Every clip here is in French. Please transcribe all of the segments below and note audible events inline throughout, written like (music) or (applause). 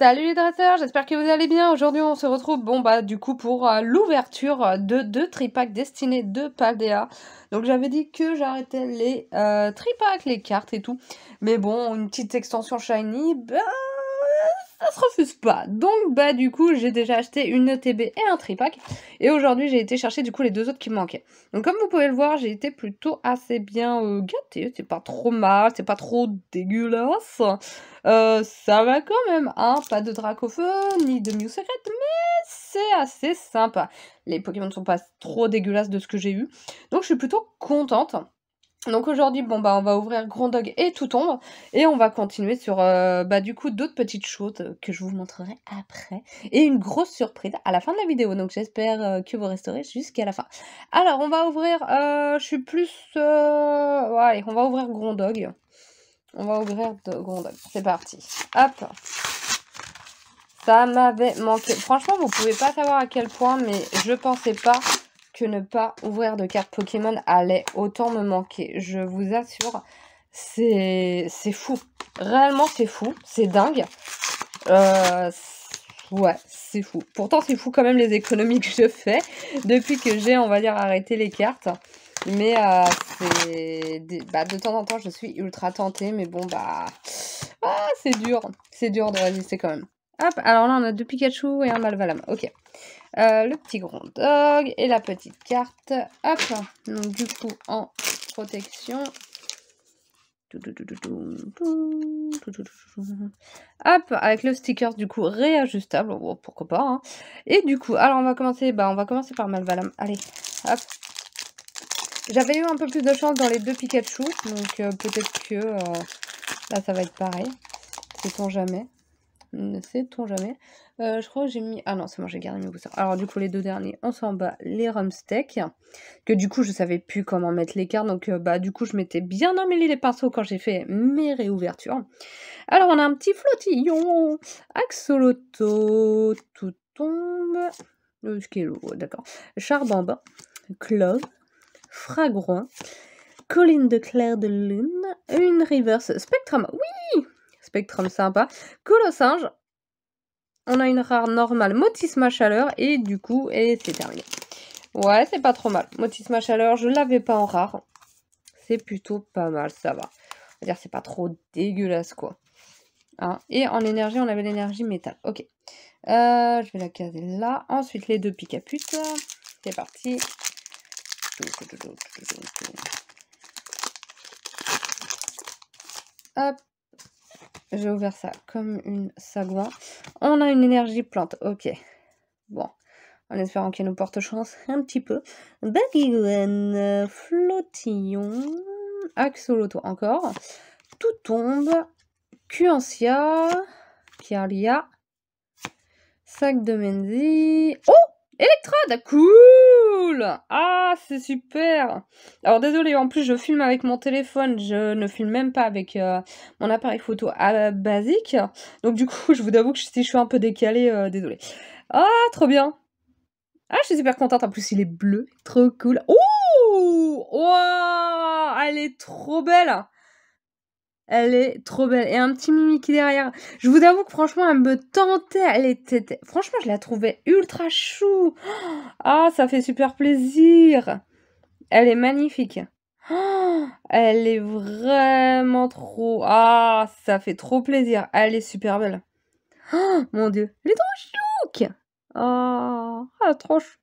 Salut les dresseurs, j'espère que vous allez bien. Aujourd'hui, on se retrouve, bon bah, du coup, pour euh, l'ouverture euh, de deux tripacks destinés de Paldea. Donc, j'avais dit que j'arrêtais les tripack, euh, tripacks, les cartes et tout. Mais bon, une petite extension shiny, ben, ça se refuse pas. Donc bah du coup j'ai déjà acheté une ETB et un tripack et aujourd'hui j'ai été chercher du coup les deux autres qui me manquaient. Donc comme vous pouvez le voir j'ai été plutôt assez bien euh, gâtée, c'est pas trop mal, c'est pas trop dégueulasse. Euh, ça va quand même, hein, pas de dracophone ni de Mew Secret, mais c'est assez sympa. Les Pokémon ne sont pas trop dégueulasses de ce que j'ai eu, donc je suis plutôt contente. Donc aujourd'hui, bon bah on va ouvrir Grand Dog et Tout Ombre et on va continuer sur euh, bah, du coup d'autres petites choses que je vous montrerai après et une grosse surprise à la fin de la vidéo. Donc j'espère euh, que vous resterez jusqu'à la fin. Alors on va ouvrir, euh, je suis plus, ouais, on va ouvrir Grand On va ouvrir de C'est parti. Hop. Ça m'avait manqué. Franchement, vous pouvez pas savoir à quel point, mais je pensais pas ne pas ouvrir de cartes Pokémon allait autant me manquer. Je vous assure, c'est fou. Réellement, c'est fou. C'est dingue. Euh, ouais, c'est fou. Pourtant, c'est fou quand même les économies que je fais depuis que j'ai, on va dire, arrêté les cartes. Mais euh, c'est... Bah, de temps en temps, je suis ultra tentée, mais bon, bah... Ah, c'est dur. C'est dur de résister quand même. Hop, alors là, on a deux Pikachu et un Malvalama, Ok. Euh, le petit grand dog et la petite carte. Hop, donc du coup en protection. Hop, avec le sticker du coup réajustable, pourquoi pas. Hein. Et du coup, alors on va commencer, bah on va commencer par Malvalam. Allez, hop. J'avais eu un peu plus de chance dans les deux Pikachu, donc euh, peut-être que euh, là ça va être pareil. Sait-on jamais ne sait-on jamais. Euh, je crois que j'ai mis... Ah non, c'est bon, j'ai gardé mes Alors du coup, les deux derniers, on s'en bat les rumsteaks. Que du coup, je savais plus comment mettre l'écart. Donc euh, bah du coup, je m'étais bien emmêlé les pinceaux quand j'ai fait mes réouvertures. Alors on a un petit flottillon. Axoloto, tout tombe. Euh, ce qui est lourd, d'accord. Charbamba, clove, fragroin, colline de claire de lune, une reverse spectrum. Oui Spectrum sympa. singe. On a une rare normale ma Chaleur. Et du coup, et c'est terminé. Ouais, c'est pas trop mal. ma Chaleur, je l'avais pas en rare. C'est plutôt pas mal, ça va. c'est pas trop dégueulasse, quoi. Hein, et en énergie, on avait l'énergie métal. Ok. Euh, je vais la caser là. Ensuite, les deux piques à C'est parti. Hop. J'ai ouvert ça comme une sagouin. On a une énergie plante, ok. Bon, en espérant qu'elle nous porte chance un petit peu. Gwen. Flottillon, Axoloto encore. Tout tombe, Cuancia, Kialia, Sac de Menzi. Oh Électrode coup ah, c'est super Alors désolé, en plus je filme avec mon téléphone, je ne filme même pas avec euh, mon appareil photo à ah, basique. Donc du coup, (laughs) je vous avoue que si je suis un peu décalée, euh, désolé. Ah, trop bien Ah, je suis super contente, en plus il est bleu, trop cool. Ouh Elle est trop belle elle est trop belle. Et un petit mimi qui derrière. Je vous avoue que franchement, elle me tentait. Elle était... Franchement, je la trouvais ultra chou. Ah, ça fait super plaisir. Elle est magnifique. elle est vraiment trop... Ah, ça fait trop plaisir. Elle est super belle. mon Dieu. Elle est trop chouque. ah, ah trop chou.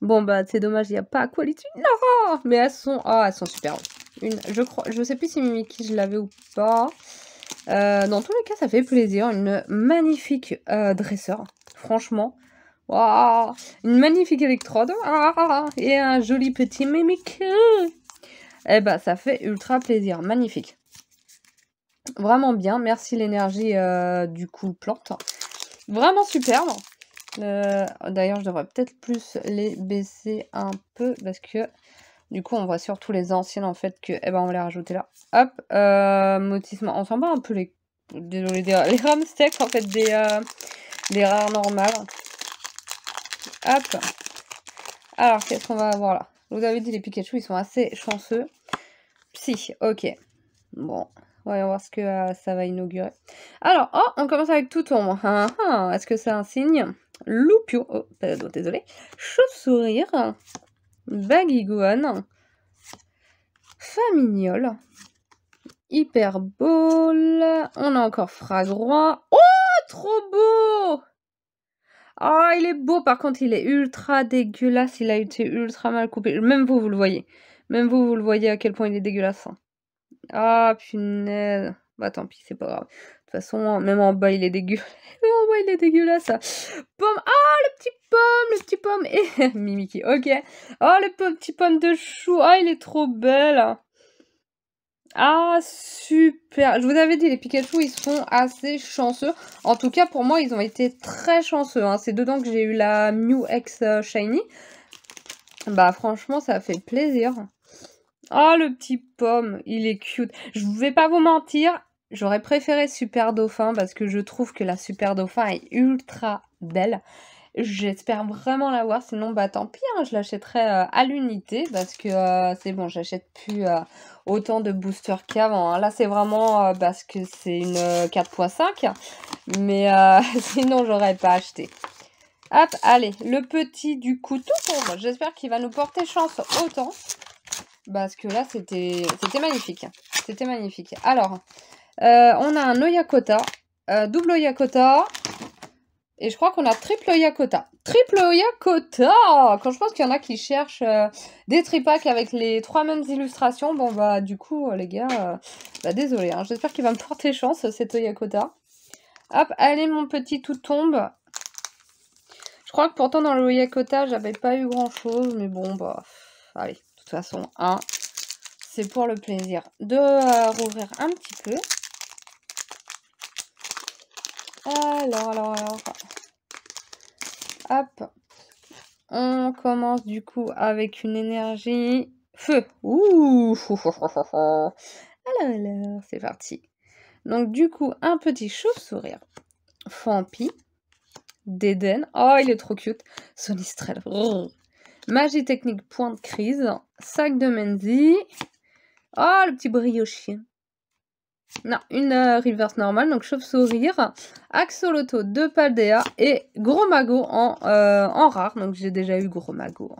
Bon, bah, c'est dommage, il n'y a pas à Non Mais elles sont... Ah, oh, elles sont super. Je crois, je sais plus si Mimiki je l'avais ou pas. Euh, dans tous les cas, ça fait plaisir. Une magnifique euh, dresseur, franchement. Une magnifique électrode. et un joli petit Mimiki Eh bah ça fait ultra plaisir. Magnifique. Vraiment bien. Merci l'énergie euh, du coup plante. Vraiment superbe. D'ailleurs, je devrais peut-être plus les baisser un peu parce que du coup, on voit surtout les anciennes en fait que eh ben, on va les rajouter là. Hop, euh, motissement. On s'en bat un peu les. Désolé, les ramsteaks (laughs) en fait des, euh, des rares normales. Hop. Alors, qu'est-ce qu'on va avoir là Vous avez dit les Pikachu, ils sont assez chanceux. Psy, ok. Bon, voyons voir ce que euh, ça va inaugurer. Alors, oh, on commence avec tout ombre. Hein, ah, ah, Est-ce que c'est un signe Loupio, oh, pardon, désolé. Chauve-sourire, Famignole. Hyper Hyperbole, on a encore Fragrois. Oh, trop beau Ah, il est beau, par contre, il est ultra dégueulasse, il a été ultra mal coupé. Même vous, vous le voyez. Même vous, vous le voyez à quel point il est dégueulasse. Ah, punaise. Bah tant pis, c'est pas grave toute façon, hein, (laughs) même en bas, il est dégueulasse. en hein. bas, il est dégueulasse. Pomme. Ah, oh, le petit pomme, le petit pomme. Et (laughs) Mimiki, ok. Oh, le petit pomme de chou. oh, il est trop belle. Hein. Ah, super. Je vous avais dit, les Pikachu, ils sont assez chanceux. En tout cas, pour moi, ils ont été très chanceux. C'est dedans que j'ai eu la Mew X euh, Shiny. Bah, franchement, ça fait plaisir. Oh, le petit pomme, il est cute. Je vais pas vous mentir, J'aurais préféré Super Dauphin parce que je trouve que la Super Dauphin est ultra belle. J'espère vraiment l'avoir, sinon bah tant pis, hein, je l'achèterai euh, à l'unité parce que euh, c'est bon, j'achète plus euh, autant de boosters qu'avant. Hein. Là c'est vraiment parce que c'est une 4.5, mais (laughs) sinon j'aurais pas acheté. Hop, allez, le petit du coup tout J'espère qu'il va nous porter chance autant parce que là c'était magnifique, c'était magnifique. Alors, euh, on a un Oyakota, euh, double Oyakota, et je crois qu'on a triple Oyakota. Triple Oyakota Quand je pense qu'il y en a qui cherchent euh, des tripacks avec les trois mêmes illustrations, bon bah du coup les gars, bah désolé, hein. j'espère qu'il va me porter chance cet Oyakota. Hop, allez mon petit tout tombe. Je crois que pourtant dans le Oyakota j'avais pas eu grand chose, mais bon bah allez, de toute façon, un, hein, c'est pour le plaisir de rouvrir un petit peu. Alors, alors, alors. Hop. On commence du coup avec une énergie feu. Ouh Alors, alors c'est parti. Donc du coup, un petit chauve-sourire. Fampi. Deden, Oh, il est trop cute. Sonistrel. Magie technique point de crise. Sac de Menzi. Oh, le petit briochien. Non, une euh, reverse normale, donc chauve-sourire, axoloto de Paldea et gros mago euh, en, rare. Donc j'ai déjà eu gros mago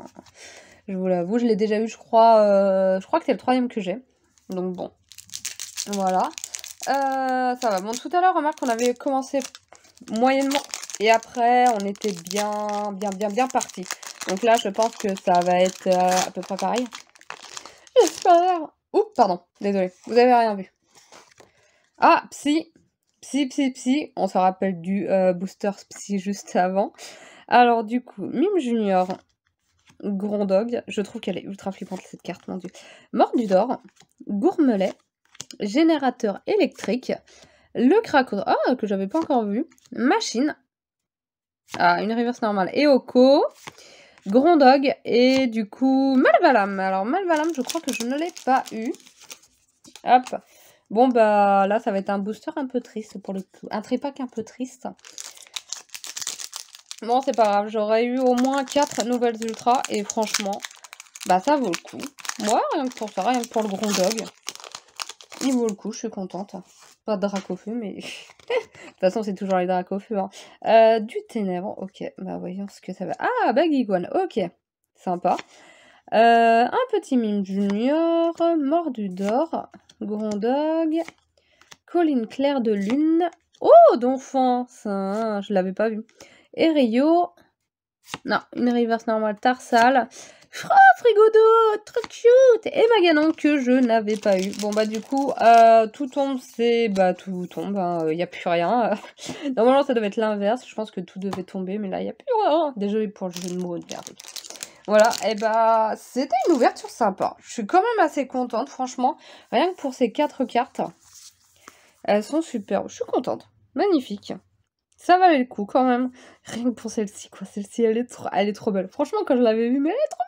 je vous l'avoue, je l'ai déjà eu, je crois, euh, je crois que c'est le troisième que j'ai. Donc bon, voilà. ça va, bon tout à l'heure, remarque, on avait commencé moyennement et après on était bien, bien, bien, bien parti. Donc là, je pense que ça va être à peu près pareil. J'espère. Oups, pardon, désolé, vous avez rien vu. Ah, psy Psy, psy, psy. On se rappelle du euh, Booster Psy juste avant. Alors, du coup, Mime Junior, Grand Dog. Je trouve qu'elle est ultra flippante, cette carte, mon dieu. du d'or, Gourmelet, Générateur électrique, Le Krakow. Ah, que j'avais pas encore vu. Machine. Ah, une reverse normale. Eoko. Grand Dog et du coup Malvalam. Alors Malvalam, je crois que je ne l'ai pas eu. Hop. Bon, bah là, ça va être un booster un peu triste pour le coup. Un tripack un peu triste. Bon, c'est pas grave. J'aurais eu au moins 4 nouvelles ultras. Et franchement, bah ça vaut le coup. Moi, rien que pour ça, rien que pour le grand dog. Il vaut le coup, je suis contente. Pas de drac feu, mais... (laughs) de toute façon, c'est toujours les drac au hein. euh, du ténèbre, ok. Bah voyons ce que ça va... Ah, One, ok. Sympa. Euh, un petit mime junior, mordu d'or. Dog. Colline Claire de Lune. Oh, d'enfance, Ça, hein, je l'avais pas vu. Et Rio. Non, une reverse normale Tarsal. Frigo Frigodo, trop cute Et Maganon que je n'avais pas eu. Bon bah du coup, euh, tout tombe, c'est... Bah tout tombe, il hein, n'y euh, a plus rien. (laughs) Normalement ça devait être l'inverse, je pense que tout devait tomber, mais là il n'y a plus rien. déjà, pour le jeu de mots de voilà, et eh bah ben, c'était une ouverture sympa. Je suis quand même assez contente, franchement. Rien que pour ces quatre cartes, elles sont superbes. Je suis contente, magnifique. Ça valait le coup quand même. Rien que pour celle-ci, quoi. Celle-ci, elle, est trop... elle est trop belle. Franchement, quand je l'avais vue, mais elle est trop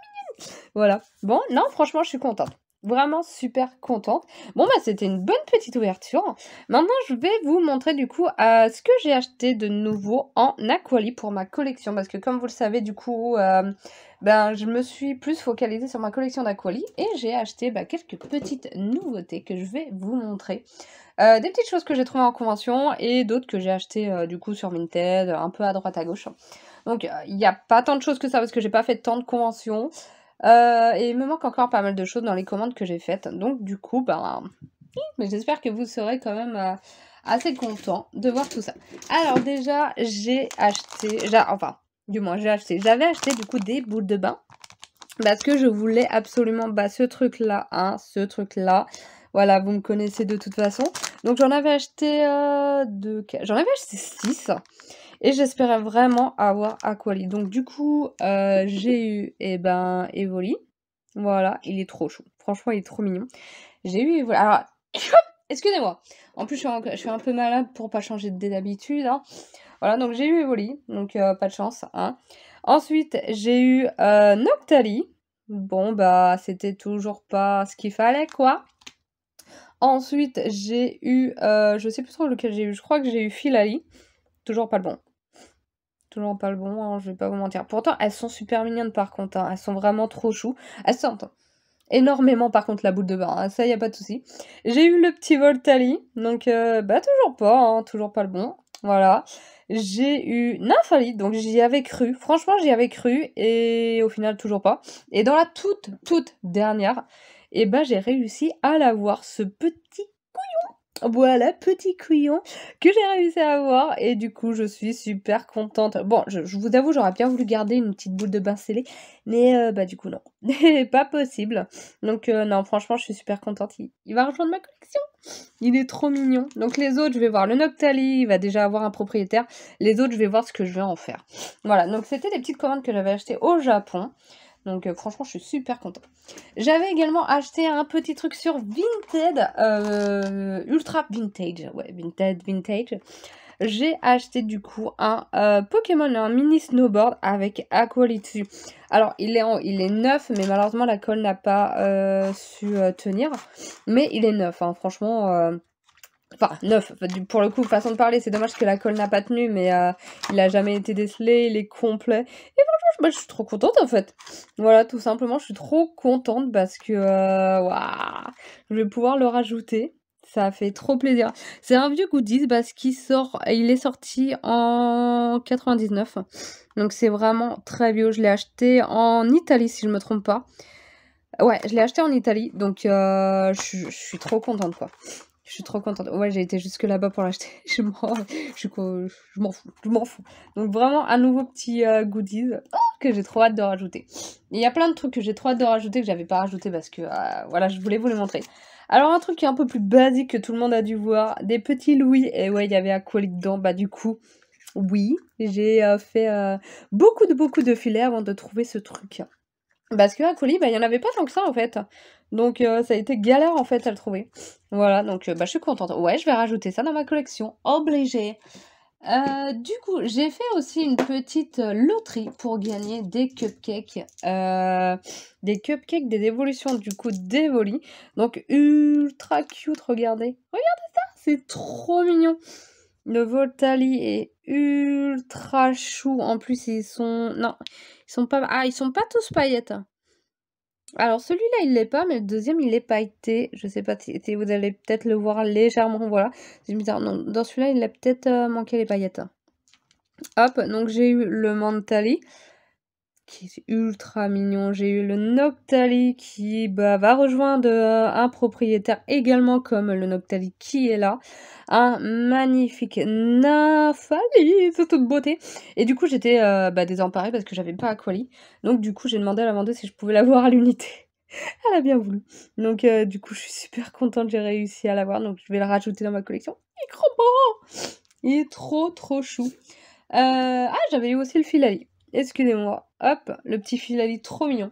mignonne. Voilà. Bon, non, franchement, je suis contente vraiment super contente. Bon bah c'était une bonne petite ouverture. Maintenant je vais vous montrer du coup à euh, ce que j'ai acheté de nouveau en Aquali pour ma collection parce que comme vous le savez du coup euh, ben, je me suis plus focalisée sur ma collection d'Aquali et j'ai acheté bah, quelques petites nouveautés que je vais vous montrer. Euh, des petites choses que j'ai trouvées en convention et d'autres que j'ai achetées du coup sur Minted, un peu à droite à gauche. Donc il n'y a pas tant de choses que ça parce que j'ai pas fait tant de conventions. Euh, et il me manque encore pas mal de choses dans les commandes que j'ai faites. Donc du coup, ben, mais j'espère que vous serez quand même euh, assez content de voir tout ça. Alors déjà, j'ai acheté, enfin, du moins j'ai acheté, j'avais acheté du coup des boules de bain. Parce que je voulais absolument bah, ce truc-là, hein, ce truc-là. Voilà, vous me connaissez de toute façon. Donc j'en avais acheté euh, deux, j'en avais acheté 6. Et j'espérais vraiment avoir Aquali. Donc du coup, euh, j'ai eu eh ben, Evoli. Voilà, il est trop chaud. Franchement, il est trop mignon. J'ai eu Evoli. Alors, (coughs) excusez-moi. En plus, je suis, un, peu malade pour pas changer de d'habitude. Hein. Voilà, donc j'ai eu Evoli. Donc euh, pas de chance. Hein. Ensuite, j'ai eu euh, Noctali. Bon, bah, c'était toujours pas ce qu'il fallait, quoi. Ensuite, j'ai eu... je sais plus trop lequel j'ai eu. Je crois que j'ai eu Filali. Toujours pas le bon. Toujours pas le bon, hein, je vais pas vous mentir. Pourtant, elles sont super mignonnes par contre. Hein. Elles sont vraiment trop choues. Elles sentent énormément par contre la boule de bain, ça hein. ça y a pas de souci. J'ai eu le petit Voltali, donc euh, bah toujours pas, toujours pas le bon. Voilà. J'ai eu Nymphalie, donc j'y avais cru. Franchement, j'y avais cru et au final toujours pas. Et dans la toute, toute dernière, et eh ben j'ai réussi à l'avoir, ce petit couillon voilà, petit crayon que j'ai réussi à avoir et du coup je suis super contente. Bon, je, vous avoue, j'aurais bien voulu garder une petite boule de bain scellé mais euh, bah du coup non, (laughs) pas possible. Donc euh, non, franchement, je suis super contente. Il, il, va rejoindre ma collection. Il est trop mignon. Donc les autres, je vais voir le Noctali, il va déjà avoir un propriétaire. Les autres, je vais voir ce que je vais en faire. Voilà, donc c'était des petites commandes que j'avais achetées au Japon. Donc euh, franchement, je suis super content. J'avais également acheté un petit truc sur Vinted, euh, Ultra Vintage, ouais, Vinted, Vintage. J'ai acheté du coup un euh, Pokémon, un mini snowboard avec Aqualitsu. Alors il est, en, il est neuf, mais malheureusement la colle n'a pas su tenir. Mais il est neuf, hein. franchement Enfin, ah. neuf, pour le coup, façon de parler, c'est dommage que la colle n'a pas tenu, mais euh, il a jamais été décelé, il est complet. Et franchement, je suis trop contente en fait. Voilà, tout simplement, je suis trop contente parce que euh, je vais pouvoir le rajouter. Ça fait trop plaisir. C'est un vieux goodies parce qu'il sort, il est sorti en 99. Donc c'est vraiment très vieux. Je l'ai acheté en Italie si je me trompe pas. Ouais, je l'ai acheté en Italie, donc euh, je, je suis trop contente quoi. Je suis trop contente. Ouais, j'ai été jusque là-bas pour l'acheter. (laughs) je m'en fous. Je m'en fous. Donc vraiment un nouveau petit euh, goodies oh, que j'ai trop hâte de rajouter. Il y a plein de trucs que j'ai trop hâte de rajouter que j'avais pas rajouté parce que euh, voilà, je voulais vous les montrer. Alors un truc qui est un peu plus basique que tout le monde a dû voir, des petits louis. Et ouais, il y avait colis dedans. Bah du coup, oui, j'ai euh, fait beaucoup de beaucoup de filets avant de trouver ce truc. Parce qu'à Colis, bah, il n'y en avait pas tant que ça en fait. Donc euh, ça a été galère en fait à le trouver. Voilà, donc euh, bah, je suis contente. Ouais, je vais rajouter ça dans ma collection, obligé. Euh, du coup, j'ai fait aussi une petite loterie pour gagner des cupcakes. des cupcakes des évolutions du coup d'Evoli. Donc ultra cute, regardez. Regardez ça, c'est trop mignon. Le Voltali est ultra chou. En plus, ils sont... Non, ils sont pas... Ah, ils sont pas tous paillettes. Alors, celui-là, il l'est pas, mais le deuxième, il est pailleté. Je sais pas si vous allez peut-être le voir légèrement. Voilà, c'est bizarre. Ah, dans celui-là, il a peut-être euh, manqué les paillettes. Hop, donc j'ai eu le Mantali qui est ultra mignon. J'ai eu le Noctali qui bah, va rejoindre euh, un propriétaire également comme le Noctali qui est là. Un magnifique Nafali de toute beauté. Et du coup, j'étais euh, bah, désemparée parce que j'avais pas Aquali. Donc du coup, j'ai demandé à la vendeuse si je pouvais l'avoir à l'unité. (laughs) Elle a bien voulu. Donc euh, du coup, je suis super contente, j'ai réussi à l'avoir. Donc je vais le rajouter dans ma collection. Il est trop Il est trop trop chou. ah, j'avais eu aussi le Filali. Excusez-moi. Hop, le petit fil trop mignon.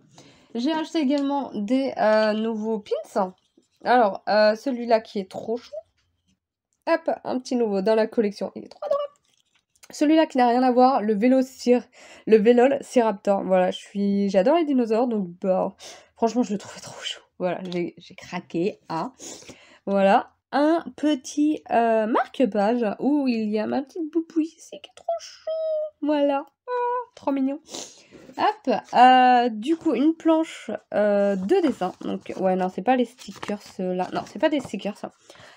J'ai acheté également des euh, nouveaux pins. Alors, euh, celui-là qui est trop chou. Hop, un petit nouveau dans la collection. Il est trop drôle. Celui-là qui n'a rien à voir, le vélo le Voilà, je suis, j'adore les dinosaures, donc bah, franchement, je le trouvais trop chou. Voilà, j'ai craqué. Hein. Voilà un petit euh, marque-page où il y a ma petite boubouille ici qui est trop chou. Voilà, ah, trop mignon. Hop, euh, du coup une planche euh, de dessin. Donc ouais, non, c'est pas les stickers là. Non, c'est pas des stickers ça.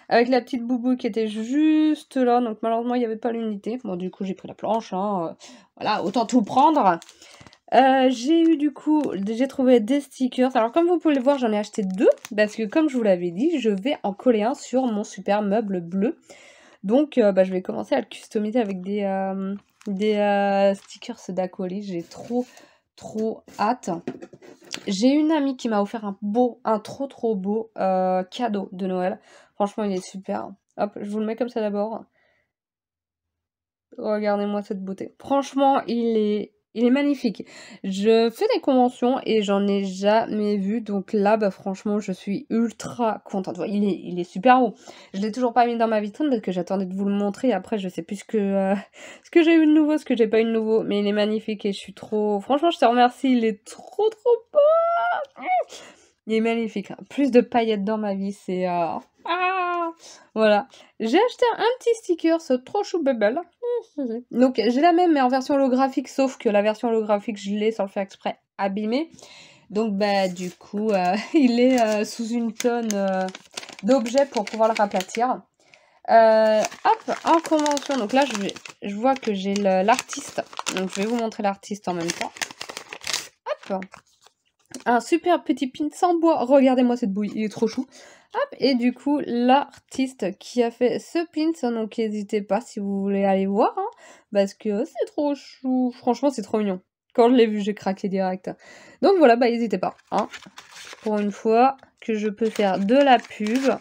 Avec la petite boubouille qui était juste là. Donc malheureusement, il n'y avait pas l'unité. Bon, du coup, j'ai pris la planche. Hein. Voilà, autant tout prendre. Euh, j'ai eu du coup, j'ai trouvé des stickers. Alors comme vous pouvez le voir, j'en ai acheté deux parce que comme je vous l'avais dit, je vais en coller un sur mon super meuble bleu. Donc euh, bah, je vais commencer à le customiser avec des, euh, stickers d'Acoly. J'ai trop trop hâte. J'ai une amie qui m'a offert un beau, un trop trop beau cadeau de Noël. Franchement il est super. Hop, je vous le mets comme ça d'abord. Regardez-moi cette beauté. Franchement, il est il est magnifique. Je fais des conventions et j'en ai jamais vu. Donc là, bah, franchement, je suis ultra contente. il, est, il est super haut. Je l'ai toujours pas mis dans ma vitrine parce que j'attendais de vous le montrer. Après, je sais plus ce que, euh, que j'ai eu de nouveau, ce que j'ai pas eu de nouveau. Mais il est magnifique et je suis trop... Franchement, je te remercie. Il est trop, trop beau. Il est magnifique. Hein. Plus de paillettes dans ma vie, c'est... Euh, ah. Voilà. J'ai acheté un petit sticker, ce trop chou bubble. (laughs) Donc j'ai la même mais en version holographique, sauf que la version holographique, je l'ai sans le faire exprès abîmée Donc bah du coup, euh, (laughs) il est euh, sous une tonne euh, d'objets pour pouvoir le raplatir. hop, en convention, donc là je, je vois que j'ai l'artiste, donc je vais vous montrer l'artiste en même temps. Hop, un super petit pin sans bois, regardez-moi cette bouille, il est trop chou et du coup, l'artiste qui a fait ce pins, hein, donc n'hésitez pas si vous voulez aller voir, hein, parce que c'est trop chou. Franchement, c'est trop mignon. Quand je l'ai vu, j'ai craqué direct. Donc voilà, bah n'hésitez pas. Hein. pour une fois que je peux faire de la pub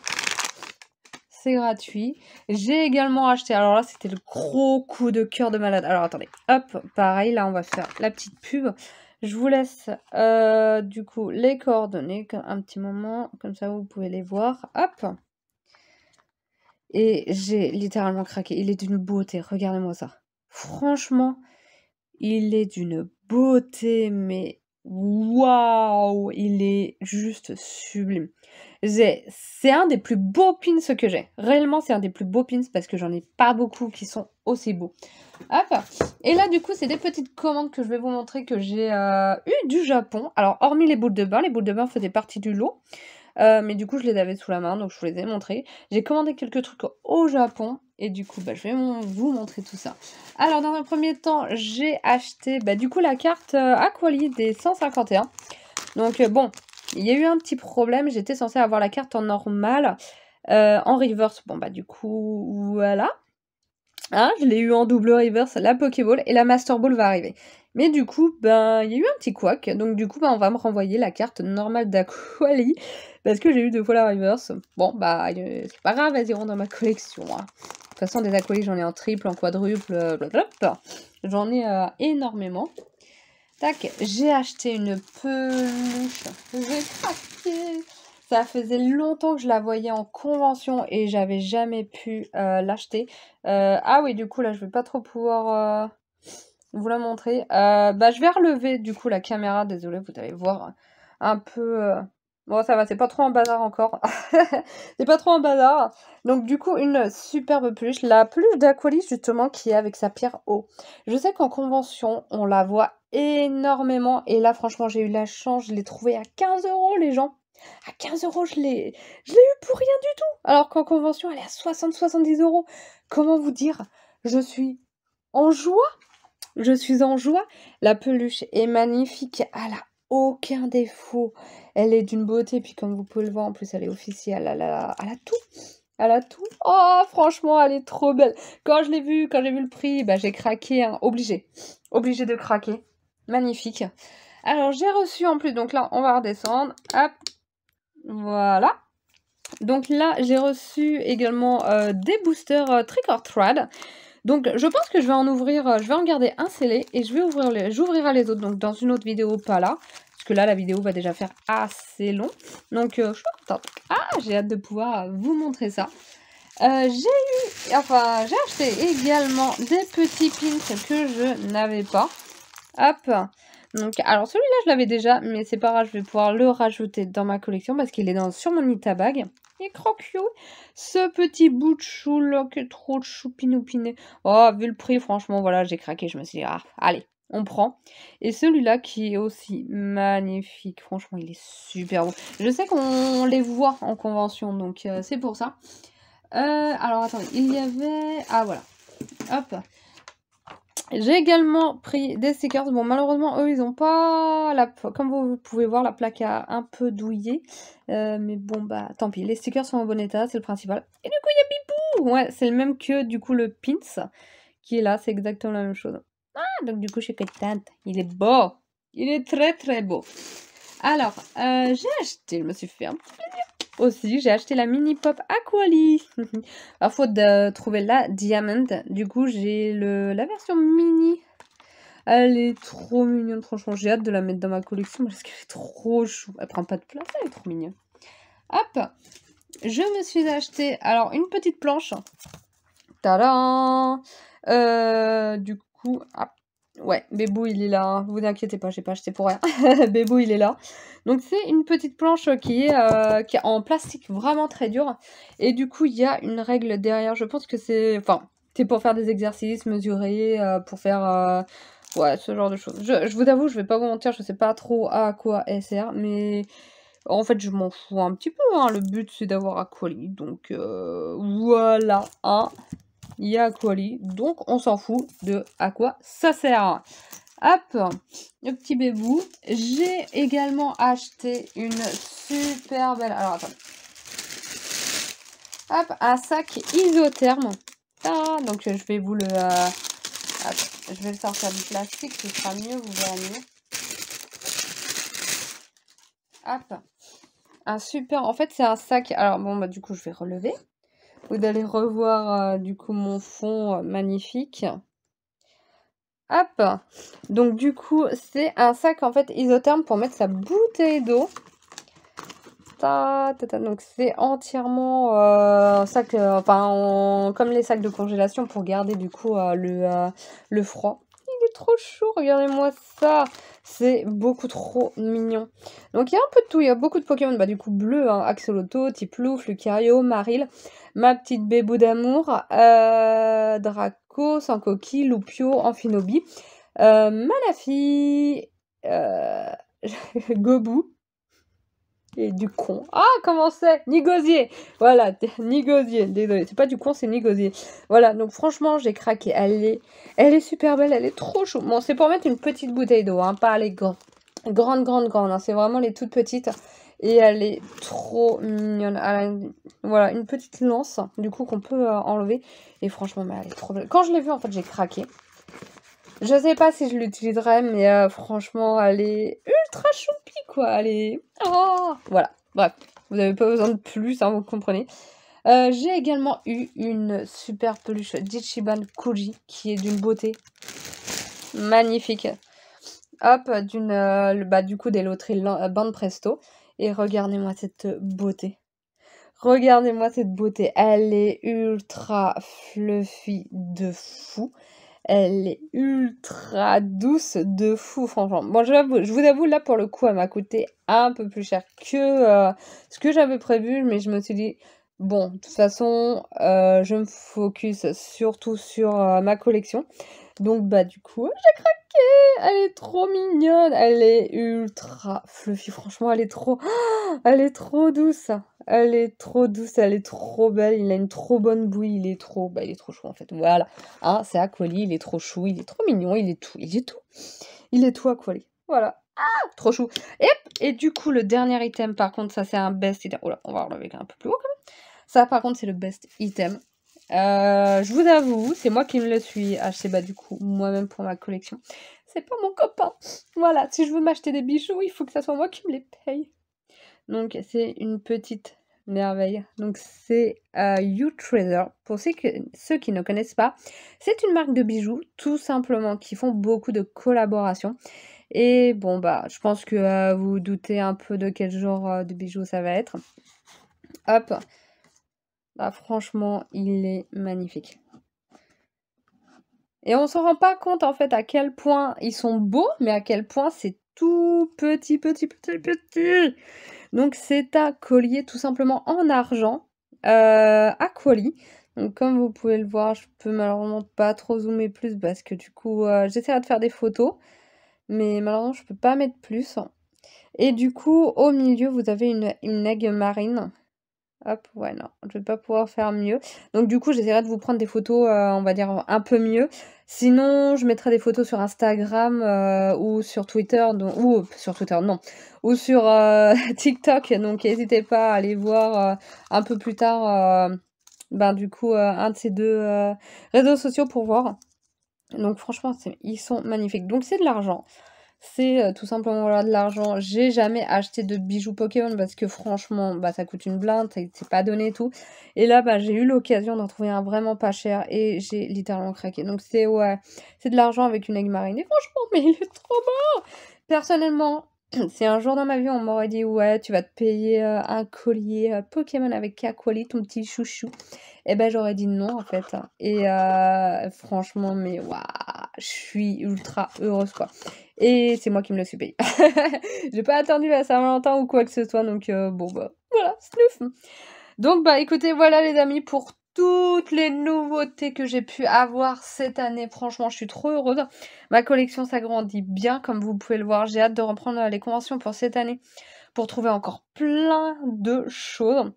c'est gratuit. J'ai également acheté, alors là c'était le gros coup de cœur de malade. Alors attendez, hop, pareil, là on va faire la petite pub. Je vous laisse euh, du coup les coordonnées un petit moment, comme ça vous pouvez les voir. Hop Et j'ai littéralement craqué. Il est d'une beauté, regardez-moi ça. Franchement, il est d'une beauté, mais waouh Il est juste sublime c'est un des plus beaux pins que j'ai. Réellement, c'est un des plus beaux pins parce que j'en ai pas beaucoup qui sont aussi beaux. Hop. Et là, du coup, c'est des petites commandes que je vais vous montrer que j'ai eu du Japon. Alors, hormis les boules de bain, les boules de bain faisaient partie du lot. Euh, mais du coup, je les avais sous la main, donc je vous les ai montrées. J'ai commandé quelques trucs au Japon. Et du coup, bah, je vais vous montrer tout ça. Alors, dans un premier temps, j'ai acheté bah, du coup la carte euh, Aquali des 151. Donc, euh, bon, il y a eu un petit problème, j'étais censée avoir la carte en normal, euh, en reverse. Bon bah du coup, voilà. Ah, je l'ai eu en double reverse, la Pokéball et la Master Ball va arriver. Mais du coup, ben, il y a eu un petit couac. Donc du coup, ben, on va me renvoyer la carte normale d'Aquali. Parce que j'ai eu deux fois la reverse. Bon, bah, euh, c'est pas grave, elles iront dans ma collection. Hein. De toute façon, des Aquali, j'en ai en triple, en quadruple, euh, blablabla. J'en ai énormément. Tac, j'ai acheté une peluche. J'ai craqué. Ça faisait longtemps que je la voyais en convention et j'avais jamais pu euh, l'acheter. Euh, ah oui, du coup, là, je vais pas trop pouvoir euh, vous la montrer. bah, je vais relever, du coup, la caméra. Désolée, vous allez voir un peu Bon, ça va, c'est pas trop un bazar encore. (laughs) c'est pas trop un bazar. Donc, du coup, une superbe peluche. La peluche d'Aqualis, justement, qui est avec sa pierre haut Je sais qu'en convention, on la voit énormément. Et là, franchement, j'ai eu la chance. Je l'ai trouvée à 15 euros, les gens. À 15 euros, je l'ai eu pour rien du tout. Alors qu'en convention, elle est à 60-70 euros. Comment vous dire Je suis en joie. Je suis en joie. La peluche est magnifique. Elle ah a aucun défaut. Elle est d'une beauté, puis comme vous pouvez le voir, en plus elle est officielle, elle a, elle tout. Elle a tout. Oh, franchement, elle est trop belle. Quand je l'ai vue, quand j'ai vu le prix, bah, j'ai craqué, obligé. Hein. Obligé de craquer. Magnifique. Alors, j'ai reçu en plus, donc là, on va redescendre. Hop, voilà. Donc là, j'ai reçu également euh, des boosters euh, Trick or Thread, Donc je pense que je vais en ouvrir, euh, je vais en garder un scellé et je vais ouvrir les, j'ouvrirai les autres donc dans une autre vidéo, pas là. Parce que là, la vidéo va déjà faire assez long. Donc, de... Euh, ah, j'ai hâte de pouvoir vous montrer ça. Euh, j'ai eu, enfin, j'ai acheté également des petits pins que je n'avais pas. Hop. Donc, alors celui-là, je l'avais déjà, mais c'est pas grave, je vais pouvoir le rajouter dans ma collection parce qu'il est dans, sur mon Itabag. Et croquio, ce petit bout de chou là, est trop de choupinoupiné. Oh, vu le prix, franchement, voilà, j'ai craqué, je me suis dit, ah, allez, on prend. Et celui-là qui est aussi magnifique. Franchement, il est super beau. Je sais qu'on les voit en convention, donc euh, c'est pour ça. Euh, alors, attendez, il y avait... Ah, voilà. Hop. J'ai également pris des stickers. Bon, malheureusement, eux, ils ont pas la... Comme vous pouvez voir, la plaque a un peu douillé. Euh, mais bon, bah, tant pis. Les stickers sont en bon état, c'est le principal. Et du coup, il y a Bipou Ouais, c'est le même que, du coup, le pins qui est là. C'est exactement la même chose. Ah, donc du coup, je suis contente. Il est beau. Il est très, très beau. Alors, euh, j'ai acheté, je me suis fait un petit plaisir aussi. J'ai acheté la mini pop Aquali. (laughs) à faute de trouver la Diamond. Du coup, j'ai la version mini. Elle est trop mignonne, franchement. J'ai hâte de la mettre dans ma collection parce qu'elle est trop chou. Elle prend pas de place, elle est trop mignonne. Hop, je me suis acheté alors une petite planche. Tadam euh, Du ah, ouais, Bébou, il est là. Vous inquiétez pas, j'ai pas acheté pour rien. (laughs) Bébou, il est là. Donc, c'est une petite planche euh, qui est, en plastique vraiment très dur. Et du coup, il y a une règle derrière. Je pense que c'est... Enfin, c'est pour faire des exercices, mesurer, euh, pour faire... Euh, ouais, ce genre de choses. Je, vous avoue, je vais pas vous mentir, je sais pas trop à quoi elle sert, mais... En fait, je m'en fous un petit peu. Hein. Le but, c'est d'avoir colis. Donc, voilà. Hein il y a Aquali. Donc, on s'en fout de à quoi ça sert. Hop, le petit bébou. J'ai également acheté une super belle... Alors, attends. Hop, un sac isotherme. Ah, donc, je vais vous le... Euh, hop, je vais le sortir du plastique, ce sera mieux, vous verrez mieux. Hop. Un super... En fait, c'est un sac... Alors, bon, bah, du coup, je vais relever ou d'aller revoir euh, du coup mon fond euh, magnifique. Hop Donc du coup, c'est un sac en fait isotherme pour mettre sa bouteille d'eau. Ta, Donc c'est entièrement euh, un sac, enfin, comme les sacs de congélation pour garder du coup le, le, froid trop chou, regardez-moi ça C'est beaucoup trop mignon. Donc il y a un peu de tout, il y a beaucoup de Pokémon, bah du coup bleu, hein, Axoloto, Tiplouf, Lucario, Maril, ma petite bébou d'amour, euh, Draco, Sankoki, Lupio, Amphinobi, euh, Malafi, euh, (laughs) Et du con. Ah, comment c'est Nigosier Voilà, (laughs) Nigosier, désolé. C'est pas du con, c'est Nigosier. Voilà, donc franchement, j'ai craqué. Elle est, elle est super belle, elle est trop chaude. Bon, c'est pour mettre une petite bouteille d'eau, hein, pas les grandes, grandes, grandes. grandes hein, C'est vraiment les toutes petites. Et elle est trop mignonne. voilà, une petite lance, du coup, qu'on peut euh, enlever. Et franchement, mais elle est trop belle. Quand je l'ai vue, en fait, j'ai craqué. Je sais pas si je l'utiliserai, mais euh, franchement, elle est ultra choupi, quoi. Elle est... Oh voilà, bref, vous n'avez pas besoin de plus, hein, vous comprenez. Euh, j'ai également eu une super peluche d'Ichiban Koji, qui est d'une beauté magnifique. Hop, d'une, euh, bah, du coup, des loteries bande Presto. Et regardez-moi cette beauté. Regardez-moi cette beauté. Elle est ultra fluffy de fou. Elle est ultra douce de fou, franchement. Bon, je, vous avoue, là, pour le coup, elle m'a coûté un peu plus cher que euh, ce que j'avais prévu, mais je me suis dit, bon, de toute façon, euh, je me focus surtout sur euh, ma collection. Donc, bah, du coup, j'ai craqué Elle est trop mignonne Elle est ultra fluffy, franchement, elle est trop... (gasps) Elle est trop douce elle est trop douce, elle est trop belle, il a une trop bonne bouille, il est trop, bah, il est trop chou en fait. Voilà. Ah, c'est Aquali, il est trop chou, il est trop mignon, il est tout, il est tout. Il est tout Aquali. Voilà. Ah, trop chou. Et, et du coup, le dernier item, par contre, ça c'est un best item. Oh là, on va enlever un peu plus haut quand même. Ça, par contre, c'est le best item. Euh, je vous avoue, c'est moi qui me le suis acheté, bah du coup, moi-même pour ma collection. C'est pas mon copain. Voilà, si je veux m'acheter des bijoux, il faut que ça soit moi qui me les paye. Donc c'est une petite merveille. Donc c'est u You Treasure. Pour ceux, qui ne connaissent pas, c'est une marque de bijoux tout simplement qui font beaucoup de collaborations. Et bon bah je pense que euh, vous, doutez un peu de quel genre euh, de bijoux ça va être. Hop. Bah, franchement il est magnifique. Et on se rend pas compte en fait à quel point ils sont beaux, mais à quel point c'est tout petit, petit, petit, petit. Donc c'est un collier tout simplement en argent, euh, à colis. Donc comme vous pouvez le voir, je peux malheureusement pas trop zoomer plus parce que du coup euh, j'essaierai de faire des photos. Mais malheureusement je peux pas mettre plus. Et du coup au milieu vous avez une, une marine Hop, ouais, non, je vais pas pouvoir faire mieux. Donc du coup, j'essaierai de vous prendre des photos, euh, on va dire, un peu mieux. Sinon, je mettrai des photos sur Instagram euh, ou sur Twitter, ou sur Twitter, non, ou sur euh, (laughs) TikTok. Donc n'hésitez pas à aller voir un peu plus tard, ben, du coup, un de ces deux réseaux sociaux pour voir. Donc franchement, ils sont magnifiques. Donc c'est de l'argent c'est euh, tout simplement de l'argent. J'ai jamais acheté de bijoux Pokémon parce que franchement, bah, ça coûte une blinde, c'est pas donné et tout. Et là, bah, j'ai eu l'occasion d'en trouver un vraiment pas cher et j'ai littéralement craqué. Donc c'est ouais, c'est de l'argent avec une aigle marine. Et franchement, (laughs) mais il est trop beau Personnellement, (clears throat) si un jour dans ma vie on m'aurait dit ouais tu vas te payer euh, un collier euh, Pokémon avec Kakwali, ton petit chouchou, et eh ben j'aurais dit non en fait. Et franchement mais waouh je suis ultra heureuse quoi. Et c'est moi qui me le suis payé. (laughs) J'ai pas attendu la Saint-Valentin ou quoi que ce soit, donc euh, bon bah voilà, snuff. Donc bah écoutez, voilà les amis pour toutes les nouveautés que j'ai pu avoir cette année. Franchement, je suis trop heureuse. Ma collection s'agrandit bien, comme vous pouvez le voir. J'ai hâte de reprendre les conventions pour cette année pour trouver encore plein de choses.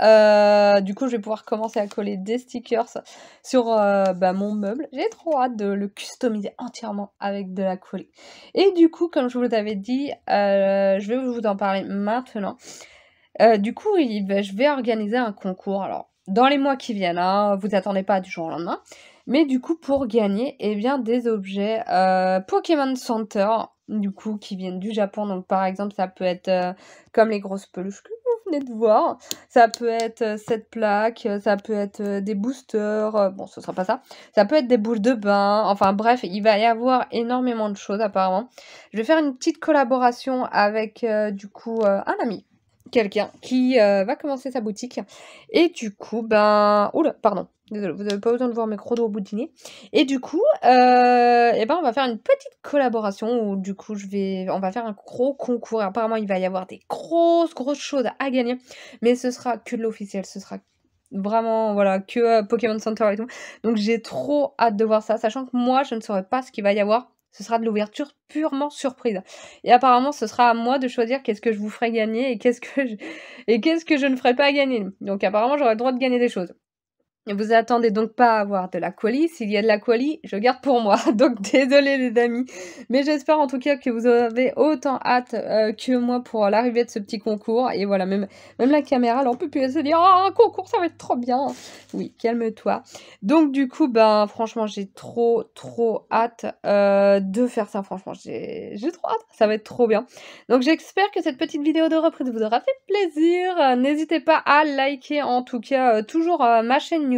Euh, du coup, je vais pouvoir commencer à coller des stickers sur euh, bah, mon meuble. J'ai trop hâte de le customiser entièrement avec de la colle. Et du coup, comme je vous l'avais dit, euh, je vais vous en parler maintenant. du coup, bah, je vais organiser un concours. Alors, dans les mois qui viennent, hein, vous attendez pas du jour au lendemain. Mais du coup, pour gagner, eh bien, des objets Pokémon Center, du coup, qui viennent du Japon. Donc, par exemple, ça peut être comme les grosses peluches de voir. Ça peut être euh, cette plaque, euh, ça peut être euh, des boosters, bon ce sera pas ça. Ça peut être des boules de bain, enfin bref, il va y avoir énormément de choses apparemment. Je vais faire une petite collaboration avec du coup un ami quelqu'un qui euh, va commencer sa boutique. Et du coup, ben... Oula, pardon. Désolé, vous n'avez pas besoin de voir mes gros au bout Et du coup, euh, eh ben, on va faire une petite collaboration où du coup, je vais, on va faire un gros concours. Apparemment, il va y avoir des grosses, grosses choses à gagner. Mais ce sera que de l'officiel, ce sera vraiment voilà que euh, Pokémon Center et tout. Donc j'ai trop hâte de voir ça, sachant que moi je ne saurais pas ce qu'il va y avoir ce sera de l'ouverture purement surprise. Et apparemment, ce sera à moi de choisir qu'est-ce que je vous ferai gagner et qu'est-ce que je, et qu'est-ce que je ne ferai pas gagner. Donc apparemment, j'aurai le droit de gagner des choses. Vous attendez donc pas à avoir de la quali. S'il y a de la quali, je garde pour moi. (laughs) Donc désolé les amis. Mais j'espère en tout cas que vous avez autant hâte euh, que moi pour l'arrivée de ce petit concours. Et voilà, même, même la caméra, elle on peut plus se dire Ah, un concours, ça va être trop bien. Oui, calme-toi. Donc du coup, ben franchement, j'ai trop, trop hâte euh, de faire ça. Franchement, j'ai trop hâte. Ça va être trop bien. Donc j'espère que cette petite vidéo de reprise vous aura fait plaisir. N'hésitez pas à liker en tout cas euh, toujours ma chaîne YouTube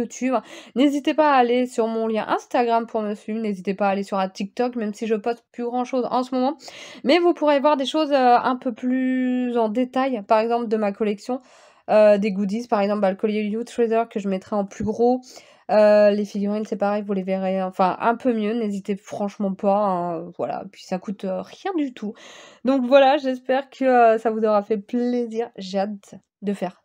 N'hésitez pas à aller sur mon lien Instagram pour me suivre. N'hésitez pas à aller sur un TikTok, même si je poste plus grand chose en ce moment. Mais vous pourrez voir des choses euh, un peu plus en détail, par exemple de ma collection. Euh, des goodies, par exemple bah, le collier You que je mettrai en plus gros. Euh, les figurines, c'est pareil, vous les verrez hein. enfin un peu mieux, n'hésitez franchement pas. Hein. voilà, puis ça coûte rien du tout. Donc voilà, j'espère que ça vous aura fait plaisir. J'ai hâte de faire